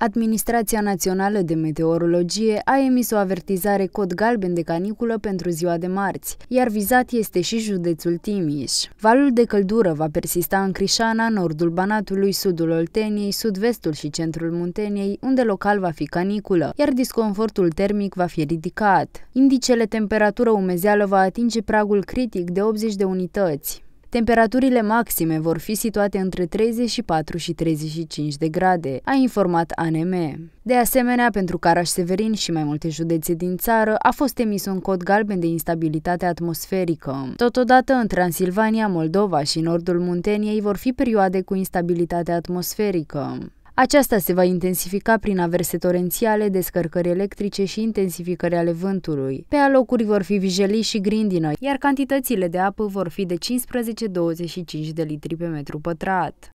Administrația Națională de Meteorologie a emis o avertizare cod galben de caniculă pentru ziua de marți, iar vizat este și județul Timiș. Valul de căldură va persista în Crișana, nordul Banatului, sudul Olteniei, sud-vestul și centrul Munteniei, unde local va fi caniculă, iar disconfortul termic va fi ridicat. Indicele temperatură umezeală va atinge pragul critic de 80 de unități. Temperaturile maxime vor fi situate între 34 și 35 de grade, a informat ANM. De asemenea, pentru Caraș Severin și mai multe județe din țară a fost emis un cod galben de instabilitate atmosferică. Totodată, în Transilvania, Moldova și nordul Munteniei vor fi perioade cu instabilitate atmosferică. Aceasta se va intensifica prin averse torențiale, descărcări electrice și intensificări ale vântului. Pe alocuri vor fi vijelii și grindină, iar cantitățile de apă vor fi de 15-25 de litri pe metru pătrat.